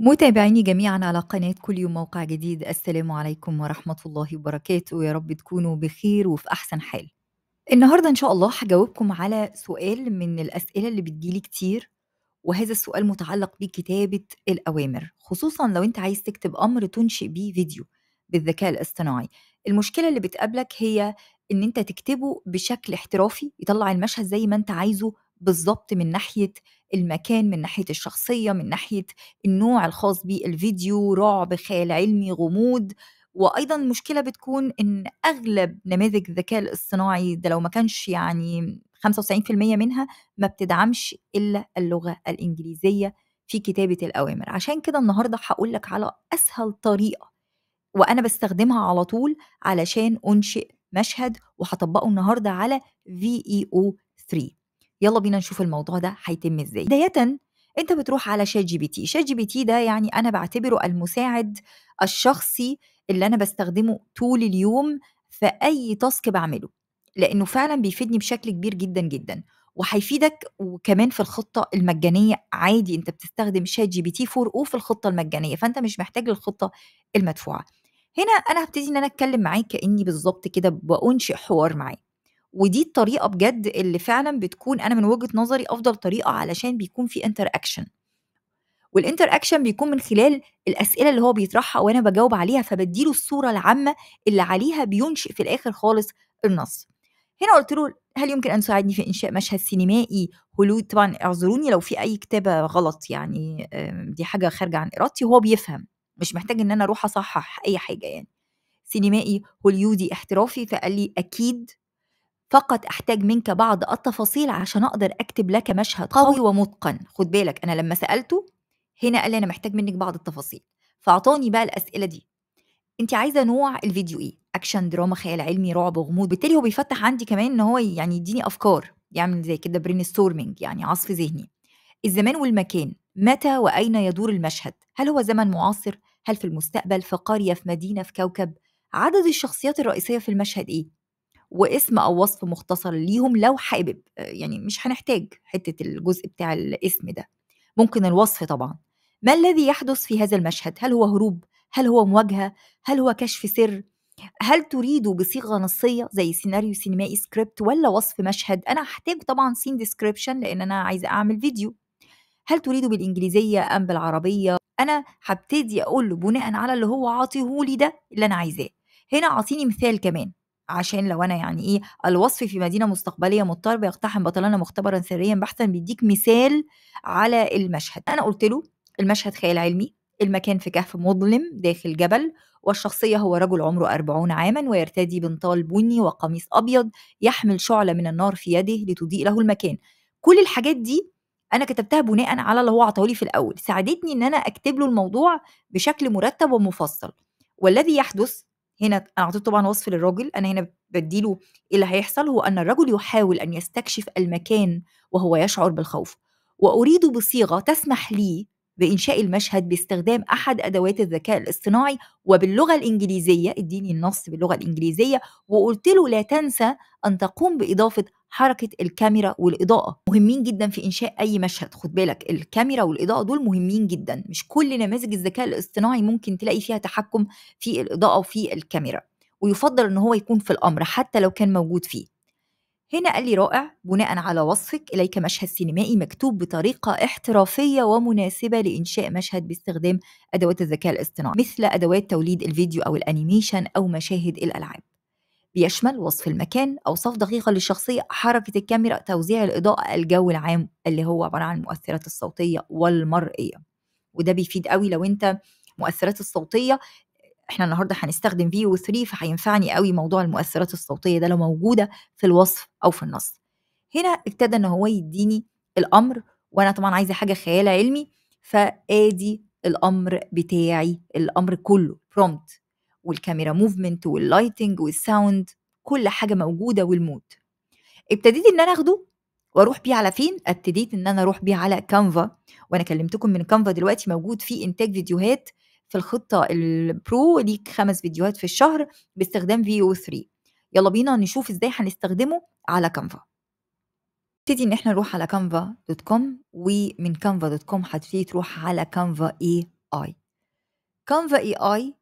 متابعيني جميعا على قناة كل يوم موقع جديد السلام عليكم ورحمة الله وبركاته يا رب تكونوا بخير وفي أحسن حال النهاردة إن شاء الله هجاوبكم على سؤال من الأسئلة اللي بتجيلي كتير وهذا السؤال متعلق بكتابة الأوامر خصوصا لو أنت عايز تكتب أمر تنشئ بيه فيديو بالذكاء الاصطناعي المشكلة اللي بتقابلك هي إن أنت تكتبه بشكل احترافي يطلع المشهد زي ما أنت عايزه بالظبط من ناحيه المكان من ناحيه الشخصيه من ناحيه النوع الخاص بالفيديو رعب خيال علمي غموض وايضا المشكله بتكون ان اغلب نماذج الذكاء الاصطناعي ده لو ما كانش يعني 95% منها ما بتدعمش الا اللغه الانجليزيه في كتابه الاوامر عشان كده النهارده هقول لك على اسهل طريقه وانا بستخدمها على طول علشان انشئ مشهد وهطبقه النهارده على VEO 3 يلا بينا نشوف الموضوع ده هيتم ازاي بدايه انت بتروح على شات جي بي تي شات جي بي تي ده يعني انا بعتبره المساعد الشخصي اللي انا بستخدمه طول اليوم في اي تاسك بعمله لانه فعلا بيفيدني بشكل كبير جدا جدا وهيفيدك وكمان في الخطه المجانيه عادي انت بتستخدم شات جي بي تي 4 او في الخطه المجانيه فانت مش محتاج الخطه المدفوعه هنا انا هبتدي ان انا اتكلم معاك كاني بالظبط كده وانشئ حوار معاك ودي الطريقه بجد اللي فعلا بتكون انا من وجهه نظري افضل طريقه علشان بيكون في انتر اكشن والانتر اكشن بيكون من خلال الاسئله اللي هو بيطرحها وانا بجاوب عليها فبديله الصوره العامه اللي عليها بينشئ في الاخر خالص النص هنا قلت له هل يمكن ان تساعدني في انشاء مشهد سينمائي هوليوود طبعا اعذروني لو في اي كتابه غلط يعني دي حاجه خارجه عن ارادتي وهو بيفهم مش محتاج ان انا اروح اصحح اي حاجه يعني سينمائي هوليودي احترافي فقال لي اكيد فقط أحتاج منك بعض التفاصيل عشان أقدر أكتب لك مشهد قوي ومتقن خد بالك أنا لما سألته هنا قال لي أنا محتاج منك بعض التفاصيل فأعطاني بقى الأسئلة دي أنت عايزة نوع الفيديو إيه أكشن دراما خيال علمي رعب غموض بالتالي هو بيفتح عندي كمان إن هو يعني يديني أفكار يعمل زي كده برين ستورمنج يعني عصف ذهني الزمان والمكان متى وأين يدور المشهد هل هو زمن معاصر هل في المستقبل في قرية في مدينة في كوكب عدد الشخصيات الرئيسية في المشهد إيه واسم او وصف مختصر ليهم لو حابب آه، يعني مش هنحتاج حته الجزء بتاع الاسم ده ممكن الوصف طبعا ما الذي يحدث في هذا المشهد هل هو هروب هل هو مواجهه هل هو كشف سر هل تريد بصيغه نصيه زي سيناريو سينمائي سكريبت ولا وصف مشهد انا هحتاج طبعا سين ديسكريبشن لان انا عايزه اعمل فيديو هل تريد بالانجليزيه ام بالعربيه انا هبتدي اقول له بناء على اللي هو عاطيهولي ده اللي انا عايزاه هنا اعطيني مثال كمان عشان لو انا يعني ايه الوصف في مدينه مستقبليه مضطربه يقتحم بطلنا مختبرا سريا بحثا بيديك مثال على المشهد انا قلت له المشهد خيال علمي المكان في كهف مظلم داخل جبل والشخصية هو رجل عمره أربعون عاما ويرتدي بنطال بني وقميص أبيض يحمل شعلة من النار في يده لتضيء له المكان كل الحاجات دي أنا كتبتها بناء على اللي هو عطاهولي في الأول ساعدتني إن أنا أكتب له الموضوع بشكل مرتب ومفصل والذي يحدث هنا أنا اعطيت طبعا وصف للراجل أنا هنا بديله إيه اللي هيحصل هو أن الرجل يحاول أن يستكشف المكان وهو يشعر بالخوف وأريد بصيغة تسمح لي بإنشاء المشهد باستخدام أحد أدوات الذكاء الاصطناعي وباللغة الإنجليزية اديني النص باللغة الإنجليزية وقلت له لا تنسى أن تقوم بإضافة حركه الكاميرا والاضاءه مهمين جدا في انشاء اي مشهد خد بالك الكاميرا والاضاءه دول مهمين جدا مش كل نماذج الذكاء الاصطناعي ممكن تلاقي فيها تحكم في الاضاءه وفي الكاميرا ويفضل ان هو يكون في الامر حتى لو كان موجود فيه هنا قال لي رائع بناء على وصفك اليك مشهد سينمائي مكتوب بطريقه احترافيه ومناسبه لانشاء مشهد باستخدام ادوات الذكاء الاصطناعي مثل ادوات توليد الفيديو او الانيميشن او مشاهد الالعاب بيشمل وصف المكان أوصاف دقيقة للشخصية حركة الكاميرا توزيع الإضاءة الجو العام اللي هو عبارة عن المؤثرات الصوتية والمرئية وده بيفيد قوي لو أنت المؤثرات الصوتية احنا النهارده هنستخدم فيو 3 فهينفعني قوي موضوع المؤثرات الصوتيه ده لو موجوده في الوصف او في النص هنا ابتدى ان هو يديني الامر وانا طبعا عايزه حاجه خيال علمي فادي الامر بتاعي الامر كله برومت والكاميرا موفمنت واللايتنج والساوند كل حاجه موجوده والمود ابتديت ان انا اخده واروح بيه على فين ابتديت ان انا اروح بيه على كانفا وانا كلمتكم من كانفا دلوقتي موجود في انتاج فيديوهات في الخطه البرو ليك خمس فيديوهات في الشهر باستخدام في او 3 يلا بينا نشوف ازاي هنستخدمه على كانفا نبتدي ان احنا نروح على كانفا دوت كوم ومن كانفا دوت كوم هتبتدي تروح على كانفا اي اي كانفا اي اي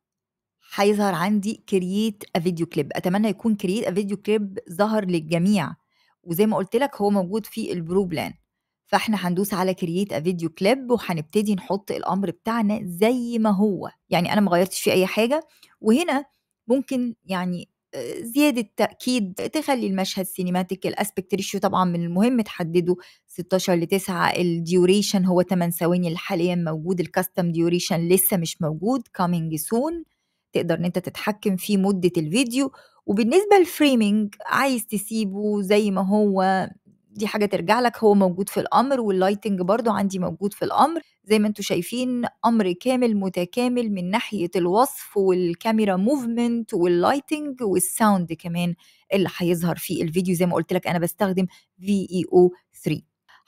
هيظهر عندي كرييت a كليب أتمنى يكون كرييت a كليب ظهر للجميع وزي ما قلت لك هو موجود في البرو بلان فاحنا هندوس على كرييت ا فيديو كليب وهنبتدي نحط الامر بتاعنا زي ما هو يعني انا ما غيرتش فيه اي حاجه وهنا ممكن يعني آه، زيادة تأكيد تخلي المشهد سينيماتيك الاسبكت ريشيو طبعا من المهم تحدده 16 ل 9 الديوريشن هو 8 ثواني اللي حاليا موجود الكاستم ديوريشن لسه مش موجود كامينج سون تقدر ان انت تتحكم في مده الفيديو وبالنسبه للفريمنج عايز تسيبه زي ما هو دي حاجه ترجع لك هو موجود في الامر واللايتنج برضو عندي موجود في الامر زي ما انتم شايفين امر كامل متكامل من ناحيه الوصف والكاميرا موفمنت واللايتنج والساوند كمان اللي هيظهر في الفيديو زي ما قلت لك انا بستخدم في اي او 3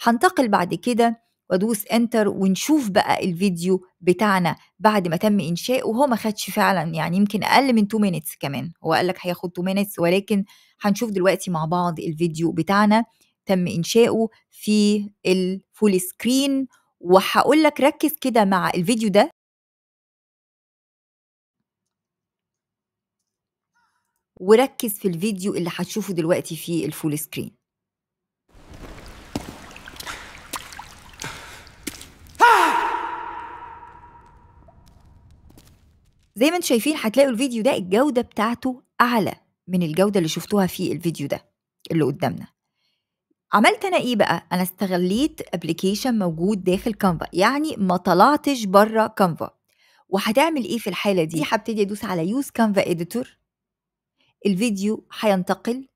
هنتقل بعد كده وادوس انتر ونشوف بقى الفيديو بتاعنا بعد ما تم انشائه وهو ما خدش فعلا يعني يمكن اقل من 2 مينتس كمان هو قال لك هياخد 2 مينتس ولكن هنشوف دلوقتي مع بعض الفيديو بتاعنا تم انشائه في الفول سكرين وهقول لك ركز كده مع الفيديو ده وركز في الفيديو اللي هتشوفه دلوقتي في الفول سكرين زي ما انتم شايفين هتلاقوا الفيديو ده الجودة بتاعته أعلى من الجودة اللي شفتوها في الفيديو ده اللي قدامنا عملت انا ايه بقى انا استغليت ابلكيشن موجود داخل كانفا يعني ما طلعتش بره كانفا وهتعمل ايه في الحاله دي هبتدي ادوس على يوز كانفا اديتور الفيديو هينتقل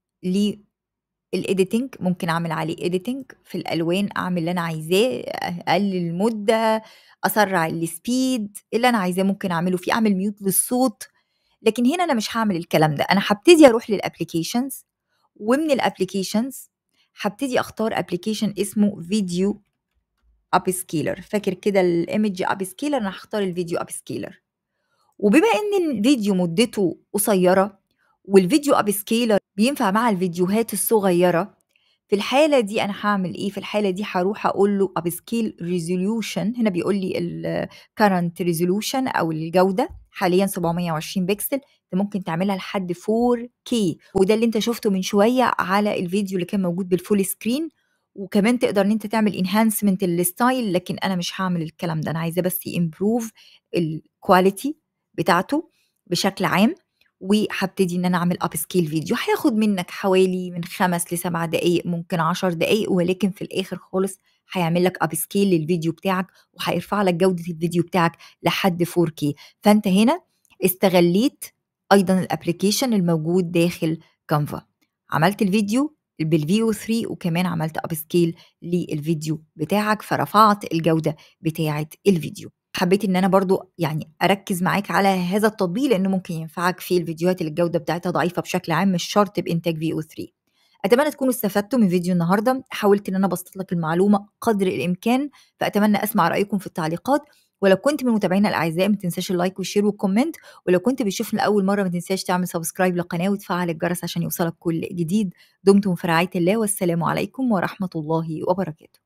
الإيديتنج ممكن أعمل عليه إيديتنج في الألوان أعمل اللي أنا عايزاه أقلل المدة أسرع السبيد اللي أنا عايزاه ممكن أعمله فيه أعمل ميوت للصوت لكن هنا أنا مش هعمل الكلام ده أنا هبتدي أروح للابلكيشنز ومن الابلكيشنز هبتدي أختار ابلكيشن اسمه فيديو أب سكيلر فاكر كده الإيمج أب سكيلر أنا هختار الفيديو أب سكيلر وبما إن الفيديو مدته قصيرة والفيديو أب سكيلر بينفع مع الفيديوهات الصغيرة في الحالة دي أنا هعمل إيه؟ في الحالة دي هروح أقول له سكيل ريزوليوشن هنا بيقول لي الكرنت current resolution أو الجودة حاليا 720 بكسل أنت ممكن تعملها لحد 4K وده اللي أنت شفته من شوية على الفيديو اللي كان موجود بالفول سكرين وكمان تقدر ان انت تعمل انهانسمنت للستايل لكن انا مش هعمل الكلام ده انا عايزاه بس يمبروف الكواليتي بتاعته بشكل عام وهبتدي ان انا اعمل اب سكيل فيديو هياخد منك حوالي من خمس لسبع دقائق ممكن عشر دقائق ولكن في الاخر خالص هيعمل لك اب سكيل للفيديو بتاعك وهيرفع لك جوده الفيديو بتاعك لحد 4K فانت هنا استغليت ايضا الابلكيشن الموجود داخل كانفا عملت الفيديو بالفيو 3 وكمان عملت اب سكيل للفيديو بتاعك فرفعت الجوده بتاعه الفيديو حبيت إن أنا برضه يعني أركّز معاك على هذا التطبيق، لإنه ممكن ينفعك في الفيديوهات اللي الجودة بتاعتها ضعيفة بشكل عام، مش شرط بانتاج في او VO3. أتمنى تكونوا استفدتوا من فيديو النهارده، حاولت إن أنا أبسّط لك المعلومة قدر الإمكان، فأتمنى أسمع رأيكم في التعليقات، ولو كنت من متابعينا الأعزاء ما تنساش اللايك والشير والكومنت، ولو كنت بتشوفنا لأول مرة ما تنساش تعمل سبسكرايب للقناة وتفعّل الجرس عشان يوصلك كل جديد، دمتم في رعاية الله والسلام عليكم ورحمة الله وبركاته.